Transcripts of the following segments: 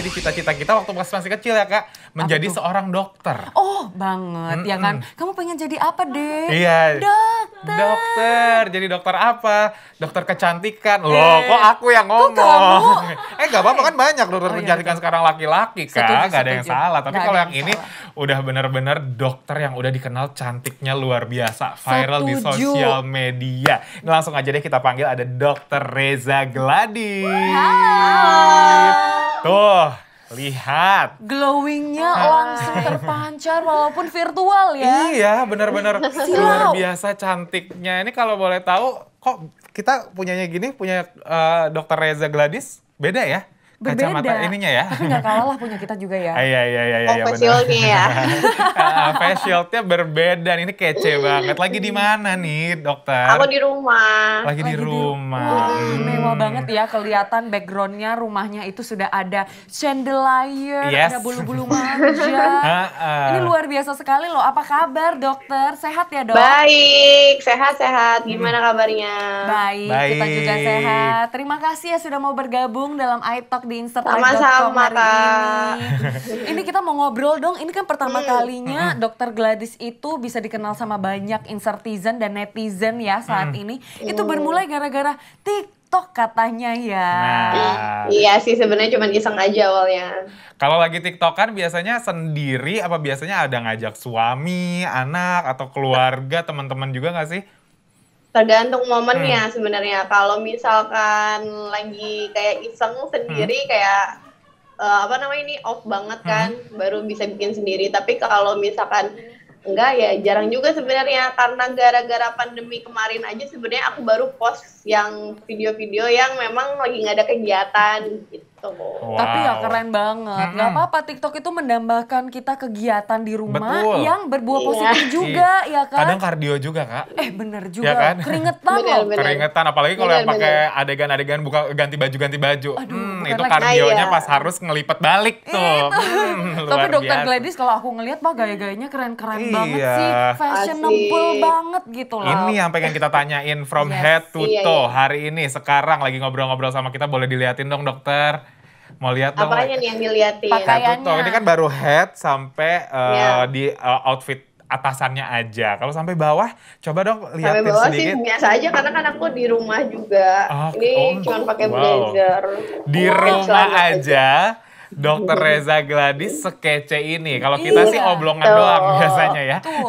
jadi cita-cita kita waktu masih kecil ya kak menjadi seorang dokter. Oh banget mm -mm. ya kan. Kamu pengen jadi apa deh? Iya. Dokter. Dokter. Jadi dokter apa? Dokter kecantikan. Loh eh. kok aku yang ngomong? eh nggak apa-apa kan banyak dokter oh, iya, sekarang laki-laki kak. Gak ada yang salah. Tapi kalau yang, ini salah. udah benar-benar dokter yang udah dikenal cantiknya luar biasa. Viral setuju. di sosial media. Nah, langsung aja deh kita panggil ada dokter Reza Gladi. Wow. Lihat. Glowingnya ah. langsung terpancar walaupun virtual ya. Iya, benar-benar luar biasa cantiknya. Ini kalau boleh tahu, kok kita punyanya gini, punya uh, Dokter Reza Gladys, beda ya? Berbeda. Kacamata ininya ya. Tapi nggak kalah lah punya kita juga ya. Ah, iya, iya, iya. iya oh, face shieldnya ya. Ah, face shieldnya berbeda. Ini kece banget. Lagi di mana nih dokter? Aku di rumah. Lagi, Lagi di rumah. Di, wah, hmm. mewah banget ya. Kelihatan backgroundnya rumahnya itu sudah ada chandelier, yes. ada bulu-bulu manja. Ah, Ini luar biasa sekali loh. Apa kabar dokter? Sehat ya dok? Baik, sehat-sehat. Gimana hmm. kabarnya? Baik, Baik, kita juga sehat. Terima kasih ya sudah mau bergabung dalam iTalk di Instagram sama ini. ini kita mau ngobrol dong. Ini kan pertama hmm. kalinya hmm. Dokter Gladys itu bisa dikenal sama banyak insertizen dan netizen ya saat hmm. ini. Iya. Itu bermulai gara-gara TikTok katanya ya. Nah. Iya sih sebenarnya cuma iseng aja awalnya. Kalau lagi TikTokan biasanya sendiri apa biasanya ada ngajak suami, anak atau keluarga, teman-teman juga nggak sih? tergantung momennya hmm. sebenarnya kalau misalkan lagi kayak iseng sendiri hmm. kayak uh, apa namanya ini off banget hmm. kan hmm. baru bisa bikin sendiri tapi kalau misalkan enggak ya jarang juga sebenarnya karena gara-gara pandemi kemarin aja sebenarnya aku baru post yang video-video yang memang lagi nggak ada kegiatan gitu gitu. Wow. Tapi ya keren banget. Hmm. Gak apa-apa TikTok itu menambahkan kita kegiatan di rumah Betul. yang berbuah iya. positif yeah. juga ya kan. Kadang kardio juga kak. Eh bener iya juga. Ya kan? Keringetan loh. Keringetan apalagi kalau yang pakai adegan-adegan buka ganti baju ganti baju. hmm, itu kardionya iya. pas harus ngelipet balik tuh. Hmm, Tapi dokter biasa. Gladys kalau aku ngelihat mah gaya-gayanya keren-keren iya. banget sih. Fashionable Asik. banget gitu loh. Ini yang pengen kita tanyain from yes. head to iya, toe iya. hari ini sekarang lagi ngobrol-ngobrol sama kita boleh diliatin dong dokter. Mau lihat dong. Apanya nih yang diliatin? Pakaiannya. ini kan baru head sampai uh, eh, yeah. di uh, outfit atasannya aja. Kalau sampai bawah, coba dong lihat sedikit. Sampai bawah sih biasa aja karena kan aku di rumah juga. Oh, ini oh, cuma pakai wow. blazer. Di oh, rumah aja. aja Dokter iya. Reza Gladis sekece ini. Kalau kita sih iya. oblongan tuh. doang biasanya ya. Tuh.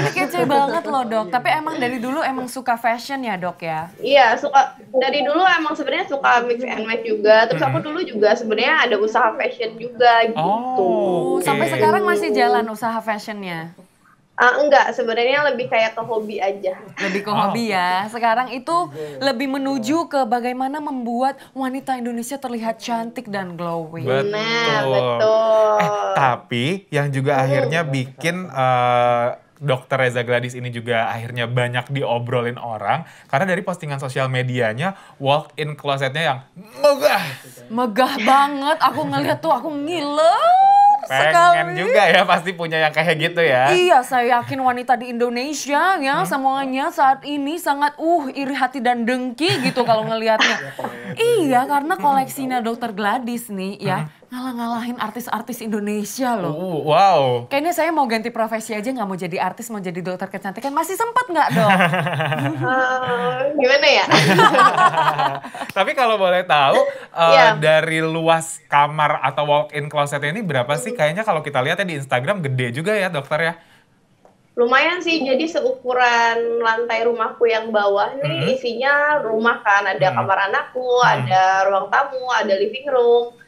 Ini kece banget loh, Dok. Tapi emang dari dulu emang suka fashion ya, Dok ya? Iya, suka dari dulu emang sebenarnya suka mix and match juga. Terus hmm. aku dulu juga sebenarnya ada usaha fashion juga gitu. Oh, okay. sampai sekarang masih jalan usaha fashionnya? Uh, enggak, sebenarnya lebih kayak ke hobi aja. Lebih ke oh. hobi ya. Sekarang itu iya, iya, iya. lebih menuju ke bagaimana membuat wanita Indonesia terlihat cantik dan glowing. Betul. Nah, betul. Eh, tapi yang juga hmm. akhirnya bikin uh, Dokter Reza Gladys ini juga akhirnya banyak diobrolin orang karena dari postingan sosial medianya walk in closetnya yang megah, megah banget. Aku ngeliat tuh aku ngiler. Pengen sekali. juga ya pasti punya yang kayak gitu ya. Iya, saya yakin wanita di Indonesia ya hmm? semuanya saat ini sangat uh iri hati dan dengki gitu kalau ngelihatnya. Ya, iya, karena koleksinya Dokter Gladys nih ya. Hmm ngalah-ngalahin artis-artis Indonesia loh. Oh, wow. Kayaknya saya mau ganti profesi aja nggak mau jadi artis, mau jadi dokter kecantikan. Masih sempat nggak dong? uh, gimana ya? Tapi kalau boleh tahu uh, dari luas kamar atau walk-in closet ini berapa sih? Kayaknya kalau kita lihat ya di Instagram gede juga ya dokter ya lumayan sih jadi seukuran lantai rumahku yang bawah nih hmm. isinya rumah kan ada hmm. kamar anakku hmm. ada ruang tamu ada living room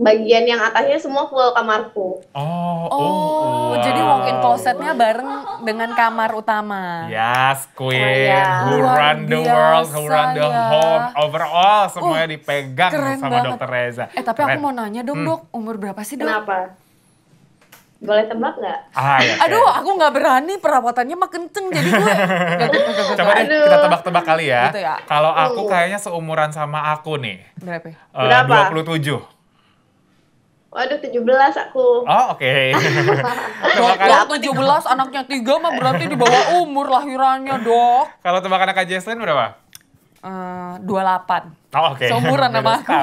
bagian yang atasnya semua full kamarku. Oh, oh, oh. jadi walk-in closetnya bareng dengan kamar utama. Yes, Queen, oh, yeah. who run the world, who run the ya. home, overall semuanya uh, dipegang sama banget. Dokter Reza. Eh tapi keren. aku mau nanya dong hmm. dok, umur berapa sih dok? Kenapa? Boleh tebak nggak? Ah, ya, Aduh, aku nggak berani perawatannya mah kenceng jadi gue. Coba deh Aduh. kita tebak-tebak kali ya. Gitu ya. Kalau aku hmm. kayaknya seumuran sama aku nih. Berapa? Uh, Berapa? 27. Waduh, 17 aku. Oh, oke. Okay. Kalau 17 anaknya 3 mah berarti di bawah umur lahirannya, Dok. Kalau tebak anak Jesslyn berapa? Eh, uh, 28. Oh, oke. Okay. Seumuran sama aku.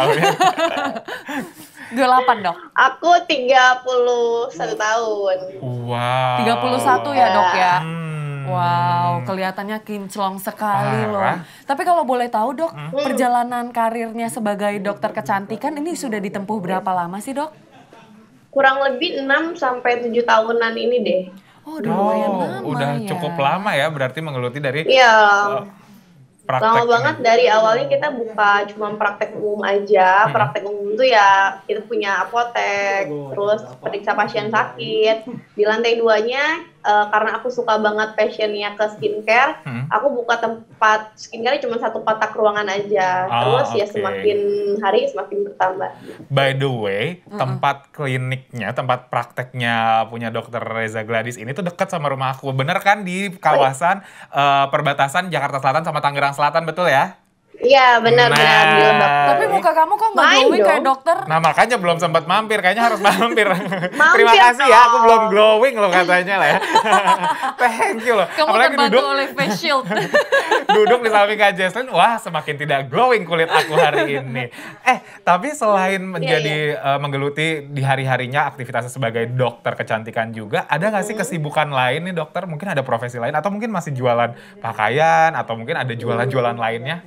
28, Dok. Aku 31 tahun. Wow. 31 ya, Dok ya. Hmm. Wow, hmm. kelihatannya kinclong sekali Parah. loh. Tapi kalau boleh tahu dok, hmm? perjalanan karirnya sebagai dokter kecantikan ini sudah ditempuh berapa lama sih dok? Kurang lebih 6 sampai 7 tahunan ini deh. Oh, udah, oh, lama udah ya. cukup lama ya berarti menggeluti dari Iya. Uh, lama banget dari awalnya kita buka cuma praktek umum aja hmm. praktek umum tuh ya kita punya apotek terus periksa pasien sakit di lantai duanya uh, karena aku suka banget passionnya ke skincare, hmm. aku buka tempat skincare cuma satu kotak ruangan aja. Oh, Terus okay. ya semakin hari semakin bertambah. By the way, mm -hmm. tempat kliniknya, tempat prakteknya punya dokter Reza Gladis ini tuh dekat sama rumah aku. Bener kan di kawasan uh, perbatasan Jakarta Selatan sama Tangerang Selatan, betul ya? Iya benar nah. benar. Tapi muka kamu kok nggak glowing dong. kayak dokter? Nah makanya belum sempat mampir, kayaknya harus mampir. Terima kasih ya, aku belum glowing loh katanya lah ya. Thank you loh. Kamu Apalagi duduk oleh face shield. duduk di samping Kak wah semakin tidak glowing kulit aku hari ini. Eh tapi selain iya, menjadi yeah, iya. Uh, menggeluti di hari-harinya aktivitasnya sebagai dokter kecantikan juga, ada nggak sih hmm. kesibukan lain nih dokter? Mungkin ada profesi lain atau mungkin masih jualan pakaian atau mungkin ada jualan-jualan lainnya?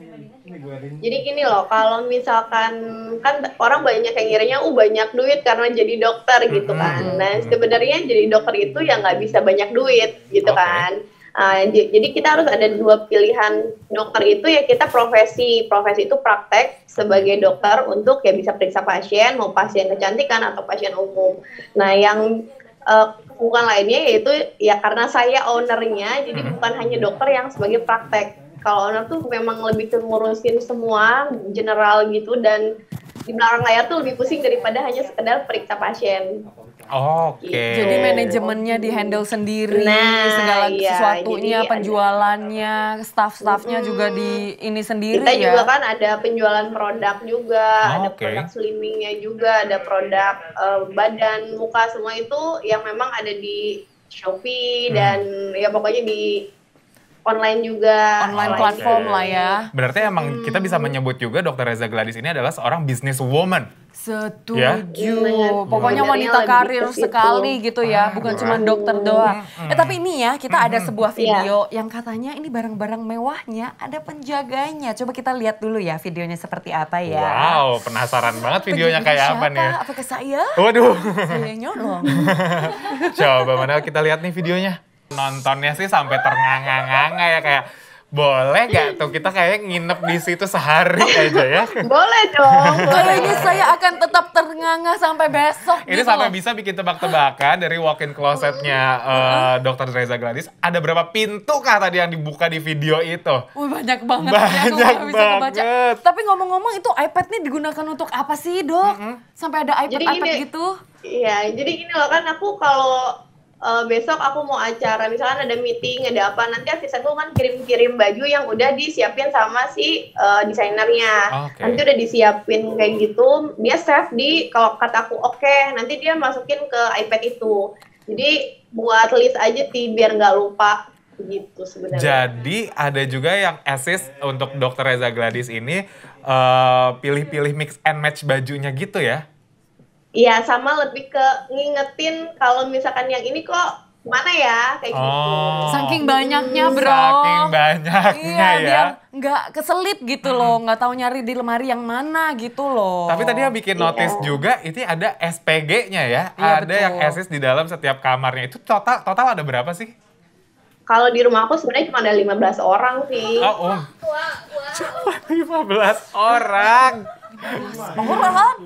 Jadi gini loh, kalau misalkan kan orang banyak yang ngiranya, uh banyak duit karena jadi dokter gitu kan. Nah sebenarnya jadi dokter itu ya nggak bisa banyak duit gitu okay. kan. Uh, jadi kita harus ada dua pilihan dokter itu ya kita profesi profesi itu praktek sebagai dokter untuk ya bisa periksa pasien mau pasien kecantikan atau pasien umum. Nah yang uh, bukan lainnya yaitu ya karena saya ownernya jadi bukan hanya dokter yang sebagai praktek kalau owner tuh memang lebih ngurusin semua general gitu dan di belakang layar tuh lebih pusing daripada hanya sekedar periksa pasien. Oke. Okay. Gitu. Jadi manajemennya di handle sendiri, nah, segala iya, sesuatunya, jadi penjualannya, staff-staffnya hmm, juga di ini sendiri kita ya. Kita juga kan ada penjualan produk juga, oh, ada okay. produk slimmingnya juga, ada produk uh, badan, muka semua itu yang memang ada di Shopee hmm. dan ya pokoknya di online juga. Online, platform lah ya. Berarti emang hmm. kita bisa menyebut juga Dokter Reza Gladys ini adalah seorang business woman. Setuju. Ya? Iya, Pokoknya wanita karir sekali gitu ya, bukan cuma hmm. dokter doang. Hmm, hmm. Eh tapi ini ya, kita hmm. ada hmm. sebuah iya. video yeah. yang katanya ini barang-barang mewahnya ada penjaganya. Coba kita lihat dulu ya videonya seperti apa ya. Wow, penasaran banget videonya Penjaga kayak siapa, ya? apa nih. Apakah saya? Waduh. Saya nyolong. Coba mana kita lihat nih videonya. Nontonnya sih sampai ternganga-nganga ya kayak boleh gak tuh kita kayak nginep di situ sehari aja ya? boleh dong. Ini saya akan tetap ternganga sampai besok. Ini gitu sampai loh. bisa bikin tebak-tebakan dari walk-in closetnya uh, Dokter Reza Gladys. Ada berapa pintu kah tadi yang dibuka di video itu? Wih banyak banget. Banyak ya, bisa banget. Kebaca. Tapi ngomong-ngomong itu iPad nih digunakan untuk apa sih dok? Mm -hmm. Sampai ada iPad-iPad iPad gitu? Iya, jadi gini loh kan aku kalau uh, besok aku mau acara misalnya ada meeting ada apa nanti asistenku kan kirim-kirim baju yang udah disiapin sama si uh, desainernya okay. nanti udah disiapin kayak gitu dia save di kalau kataku oke okay, nanti dia masukin ke iPad itu jadi buat list aja sih biar nggak lupa gitu sebenarnya. Jadi ada juga yang assist untuk Dokter Reza Gladis ini eh, pilih-pilih uh, pilih -pilih mix and match bajunya gitu ya? Iya, sama lebih ke ngingetin kalau misalkan yang ini kok mana ya kayak gitu. oh, gitu. Saking banyaknya, Bro. Saking banyaknya iya, ya. Enggak nggak keselip gitu loh, nggak tahu nyari di lemari yang mana gitu loh. Tapi tadi yang bikin iya. notice iya. juga itu ada SPG-nya ya. Iya, ada betul. yang eksis di dalam setiap kamarnya. Itu total total ada berapa sih? Kalau di rumah aku sebenarnya cuma ada 15 orang sih. Oh, oh. Wah, wah. Cuma 15 orang. Murahan.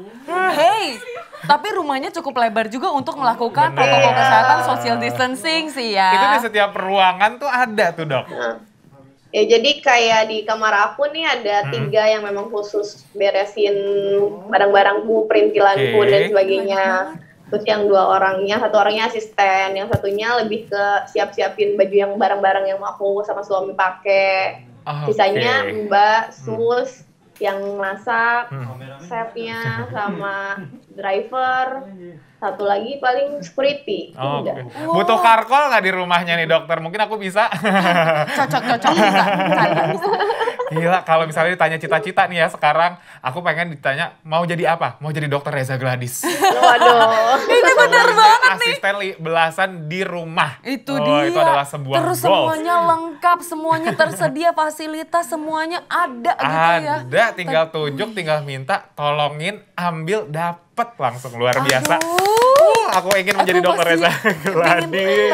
Hey, tapi rumahnya cukup lebar juga untuk melakukan Bener. protokol kesehatan social distancing sih ya. Itu di setiap ruangan tuh ada tuh dok. Nah. Ya jadi kayak di kamar aku nih ada hmm. tiga yang memang khusus beresin barang-barangku, perintilanku okay. dan sebagainya. Terus yang dua orangnya, satu orangnya asisten, yang satunya lebih ke siap-siapin baju yang barang-barang yang mau aku sama suami pakai. Oh, Sisanya Mbak, hmm. Sus, hmm yang masak, hmm. chefnya sama driver, satu lagi paling security. Oh, okay. Butuh karkol nggak di rumahnya nih dokter? Mungkin aku bisa. cocok, cocok. bisa, Gila, kalau misalnya ditanya cita-cita nih ya sekarang, aku pengen ditanya mau jadi apa? Mau jadi dokter Reza Gladis. Waduh. Ini benar banget nih. Asisten belasan di rumah. Itu oh, dia. Itu adalah sebuah Terus goals. semuanya lengkap, semuanya tersedia, fasilitas semuanya ada, ada gitu ya. Ada, tinggal tunjuk, tinggal minta, tolongin, ambil, dapat cepet langsung luar biasa. Uh, aku ingin menjadi aku dokter Reza Gladys.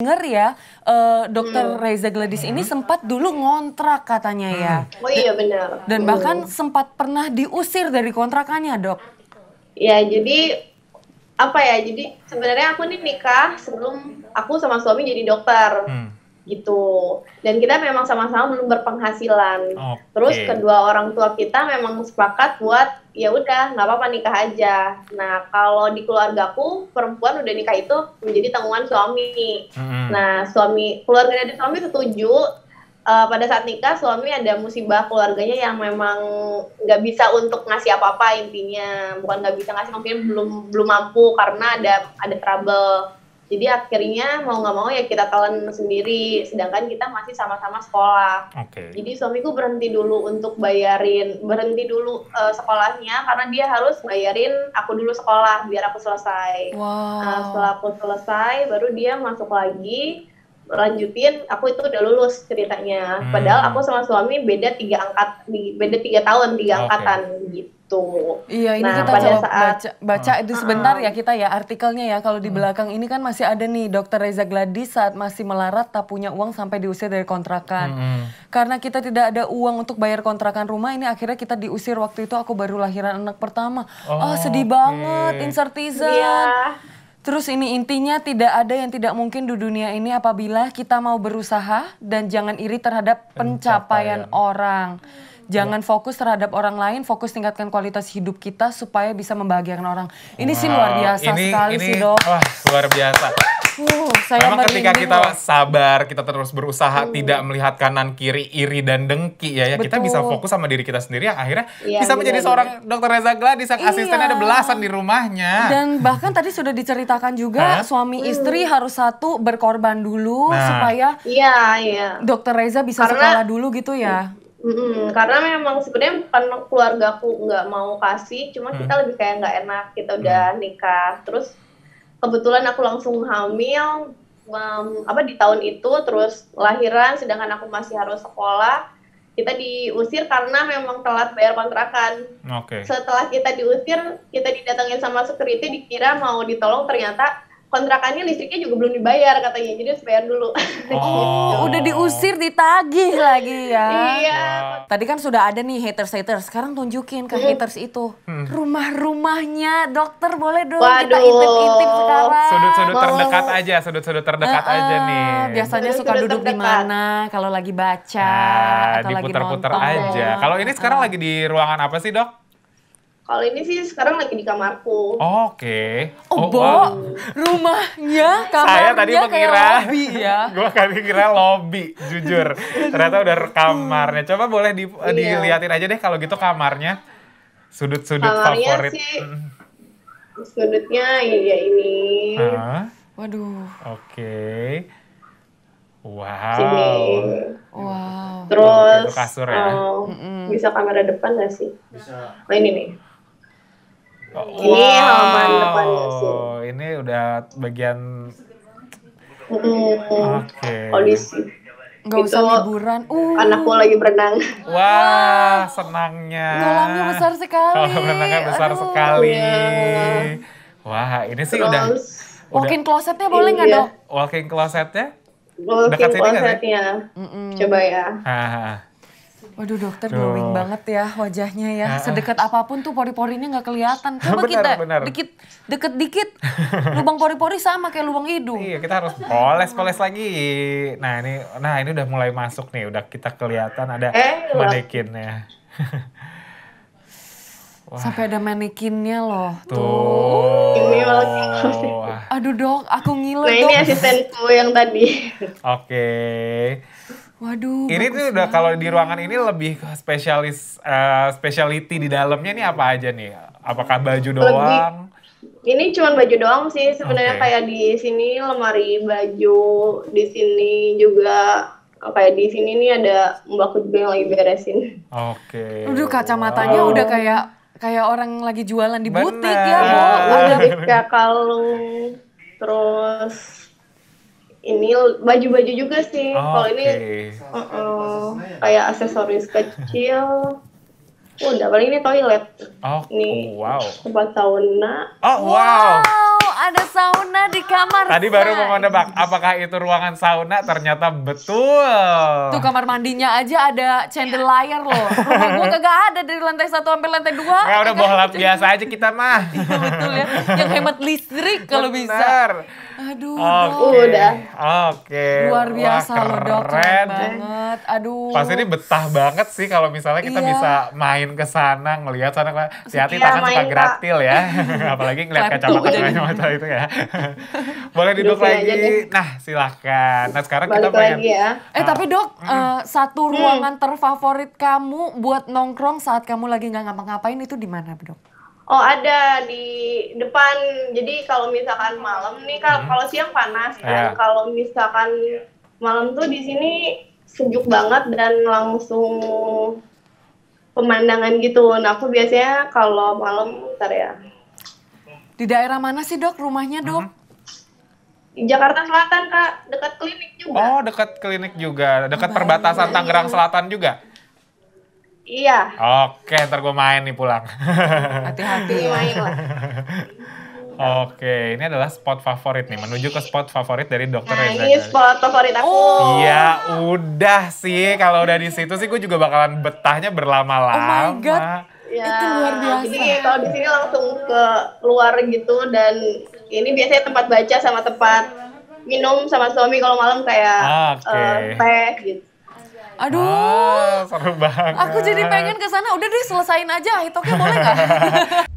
dengar ya, uh, dokter hmm. Reza Gladys hmm. ini sempat dulu ngontrak katanya ya. hmm. ya. Oh iya benar. Dan hmm. bahkan sempat pernah diusir dari kontrakannya dok. Ya jadi apa ya jadi sebenarnya aku nih nikah sebelum aku sama suami jadi dokter. Hmm gitu dan kita memang sama-sama belum berpenghasilan okay. terus kedua orang tua kita memang sepakat buat ya udah nggak apa-apa nikah aja nah kalau di keluargaku perempuan udah nikah itu menjadi tanggungan suami hmm. nah suami keluarga dari suami setuju uh, pada saat nikah suami ada musibah keluarganya yang memang nggak bisa untuk ngasih apa-apa intinya bukan nggak bisa ngasih mungkin belum belum mampu karena ada ada trouble jadi akhirnya mau nggak mau ya kita telan sendiri, sedangkan kita masih sama-sama sekolah. Okay. Jadi suamiku berhenti dulu untuk bayarin, berhenti dulu uh, sekolahnya karena dia harus bayarin aku dulu sekolah biar aku selesai. Wow. Uh, setelah aku selesai, baru dia masuk lagi lanjutin aku itu udah lulus ceritanya hmm. padahal aku sama suami beda tiga angkat beda tiga tahun tiga okay. angkatan gitu gitu. Iya, ini nah, kita pada coba saat, baca, baca itu sebentar uh ya kita ya artikelnya ya. Kalau di hmm. belakang ini kan masih ada nih Dokter Reza Gladys saat masih melarat tak punya uang sampai diusir dari kontrakan. Uh, Karena kita tidak ada uang untuk bayar kontrakan rumah ini akhirnya kita diusir waktu itu aku baru lahiran anak pertama. Oh, oh sedih okay. banget insertizen. Iya. Terus ini intinya tidak ada yang tidak mungkin di dunia ini apabila kita mau berusaha dan jangan iri terhadap pencapaian, pencapaian. orang. Jangan yeah. fokus terhadap orang lain, fokus tingkatkan kualitas hidup kita supaya bisa membahagiakan orang. Ini wow. sih luar biasa ini, sekali ini, sih dok. Wah luar biasa. Uh, saya Memang ketika kita loh. sabar, kita terus berusaha, uh. tidak melihat kanan kiri, iri dan dengki ya, ya kita bisa fokus sama diri kita sendiri. Yang akhirnya iya, bisa iya, menjadi iya, seorang dokter Reza Gladys yang iya. asisten ada belasan di rumahnya. Dan bahkan tadi sudah diceritakan juga Hah? suami uh. istri harus satu berkorban dulu nah. supaya iya, iya. dokter Reza bisa Karena, sekolah dulu gitu ya. Hmm. Mm-mm, karena memang sebenarnya bukan keluarga aku nggak mau kasih, cuma mm. kita lebih kayak nggak enak kita udah hmm. nikah. Terus kebetulan aku langsung hamil um, apa di tahun itu, terus lahiran, sedangkan aku masih harus sekolah. Kita diusir karena memang telat bayar kontrakan. Okay. Setelah kita diusir, kita didatangin sama security dikira mau ditolong ternyata kontrakannya listriknya juga belum dibayar katanya jadi harus bayar dulu oh gitu. udah diusir ditagih lagi ya iya tadi kan sudah ada nih haters haters sekarang tunjukin ke hmm. haters itu hmm. rumah rumahnya dokter boleh dong Waduh. kita intip intip sekarang sudut sudut terdekat aja sudut sudut terdekat uh, aja nih eh, biasanya sudut suka duduk di mana kalau lagi baca nah, atau lagi nonton aja nah. kalau ini sekarang uh. lagi di ruangan apa sih dok kalau ini sih sekarang lagi di kamarku. Oke. Okay. Oh, oh rumahnya kamarnya Saya tadi mengira lobby ya. gua tadi kira lobby, jujur. Ternyata udah kamarnya. Coba boleh di, eh, iya. dilihatin aja deh kalau gitu kamarnya. Sudut-sudut favorit. Sih, sudutnya ya ini. Uh, Waduh. Oke. Okay. Wow. Sini. Wow. Terus oh, kasur ya. Um, bisa kamera depan gak sih? Bisa. Nah ini nih. Wow. Ini halaman depannya sih. Ini udah bagian hmm. Oke. Okay. Polisi. Gak itu usah liburan. Uh. Anakku lagi berenang. Wah, senangnya. Kolamnya besar sekali. Kolam berenangnya besar Aduh. sekali. Iya. Wah, ini sih Terus, udah Walking closetnya boleh iya. nggak dok? Walking closetnya? Walking closetnya. Coba ya. Ha -ha. Waduh dokter Duh. glowing banget ya wajahnya ya. Sedekat apapun tuh pori-porinya nggak kelihatan. Coba benar, kita deket dikit deket-dikit lubang pori-pori sama kayak lubang hidung. Iya, kita harus poles-poles lagi. Nah, ini nah ini udah mulai masuk nih, udah kita kelihatan ada eh, manekinnya. Wah. Sampai ada manekinnya loh. Tuh. Tuh. Aduh dok, aku ngilu Nah dok. ini asistenku yang tadi. Oke. Okay. Waduh. Ini tuh udah kalau di ruangan ini lebih spesialis uh, speciality di dalamnya ini apa aja nih? Apakah baju doang? Lebih, ini cuma baju doang sih sebenarnya okay. kayak di sini lemari baju, di sini juga oh, kayak di sini nih ada mbakku juga yang lagi beresin. Oke. Okay. Udah kacamatanya wow. udah kayak kayak orang lagi jualan di Bener. butik ya, Bu. Ada kayak kalung terus ini baju-baju juga sih. Oh, Kalau okay. ini uh -uh, kayak aksesoris kecil. Udah paling ini toilet. Oh, ini oh, wow. tempat sauna. Oh, wow. wow ada sauna di kamar. Tadi baru mau menebak apakah itu ruangan sauna ternyata betul. Tuh kamar mandinya aja ada chandelier iya. loh. Rumah gua kagak ada dari lantai satu sampai lantai dua. Nah, udah bohlam biasa aja kita mah. Iya, betul ya. Yang hemat listrik kalau bisa. Aduh. Okay. Udah. Oke. Okay. Luar biasa Wah, loh dok. Keren banget. Aduh. Pasti ini betah banget sih kalau misalnya kita iya. bisa main ke sana ngelihat sana. Hati-hati iya, tangan suka gratil ya. Apalagi ngelihat kaca mata kalau itu ya. Boleh duduk lagi. Nah, silakan. Nah, sekarang Balik kita pengen lagi ya. Eh, tapi Dok, eh, hmm. uh, satu ruangan hmm. terfavorit kamu buat nongkrong saat kamu lagi nggak ngapa-ngapain itu di mana, Dok? Oh ada di depan. Jadi kalau misalkan malam nih kalau hmm. kalau siang panas yeah. Kalau misalkan malam tuh di sini sejuk banget dan langsung pemandangan gitu. Nah aku biasanya kalau malam ntar ya di daerah mana sih dok rumahnya dok? hmm Di Jakarta Selatan kak, dekat klinik juga. Oh dekat klinik juga, dekat iya, perbatasan iya. Tangerang Selatan juga. Iya. Oke, ntar gue main nih pulang. Hati-hati ya. main lah. Oke, ini adalah spot favorit nih. Menuju ke spot favorit dari Dokter nah, ya, Ini spot favorit aku. Oh. Iya, oh. udah sih. Kalau udah di situ sih, gue juga bakalan betahnya berlama-lama. Oh my god ya, itu luar biasa jadi, kalau di sini langsung ke luar gitu dan ini biasanya tempat baca sama tempat minum sama suami kalau malam kayak ah, eh, okay. uh, teh gitu Aduh, ah, seru banget. Aku jadi pengen ke sana. Udah deh, selesain aja. Hitoknya boleh gak?